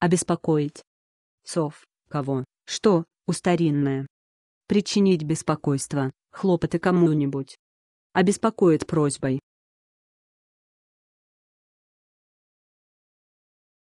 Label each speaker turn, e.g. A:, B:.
A: обеспокоить. Сов, кого, что, устаринное. Причинить беспокойство, хлопоты кому-нибудь. Обеспокоит просьбой,